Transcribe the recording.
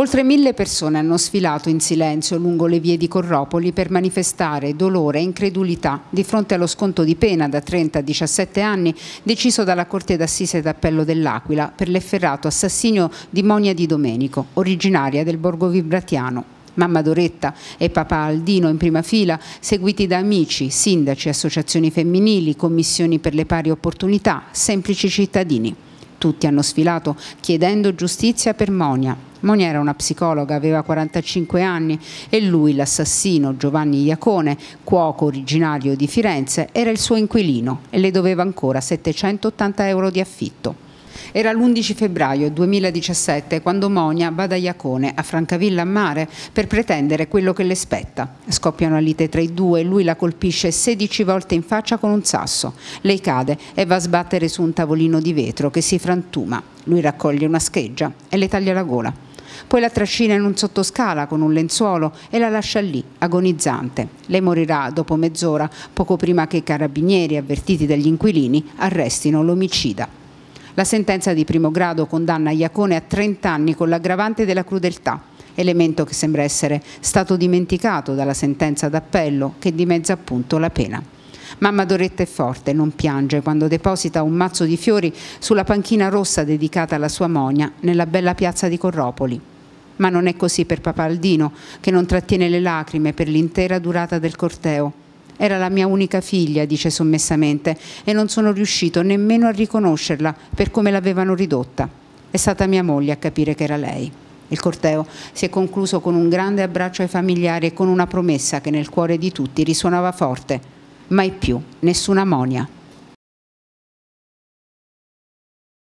Oltre mille persone hanno sfilato in silenzio lungo le vie di Corropoli per manifestare dolore e incredulità di fronte allo sconto di pena da 30 a 17 anni deciso dalla Corte d'Assise d'Appello dell'Aquila per l'efferrato assassinio di Monia Di Domenico, originaria del Borgo Vibratiano mamma Doretta e papà Aldino in prima fila, seguiti da amici, sindaci, associazioni femminili, commissioni per le pari opportunità, semplici cittadini. Tutti hanno sfilato chiedendo giustizia per Monia. Monia era una psicologa, aveva 45 anni e lui, l'assassino Giovanni Iacone, cuoco originario di Firenze, era il suo inquilino e le doveva ancora 780 euro di affitto. Era l'11 febbraio 2017 quando Monia va da Iacone a Francavilla a Mare per pretendere quello che le spetta. Scoppia una lite tra i due, e lui la colpisce 16 volte in faccia con un sasso. Lei cade e va a sbattere su un tavolino di vetro che si frantuma. Lui raccoglie una scheggia e le taglia la gola. Poi la trascina in un sottoscala con un lenzuolo e la lascia lì, agonizzante. Lei morirà dopo mezz'ora, poco prima che i carabinieri, avvertiti dagli inquilini, arrestino l'omicida. La sentenza di primo grado condanna Iacone a 30 anni con l'aggravante della crudeltà, elemento che sembra essere stato dimenticato dalla sentenza d'appello che dimezza appunto la pena. Mamma Doretta è forte, non piange quando deposita un mazzo di fiori sulla panchina rossa dedicata alla sua monia nella bella piazza di Corropoli. Ma non è così per Papa Aldino, che non trattiene le lacrime per l'intera durata del corteo era la mia unica figlia, dice sommessamente, e non sono riuscito nemmeno a riconoscerla per come l'avevano ridotta. È stata mia moglie a capire che era lei. Il corteo si è concluso con un grande abbraccio ai familiari e con una promessa che nel cuore di tutti risuonava forte. Mai più nessuna monia.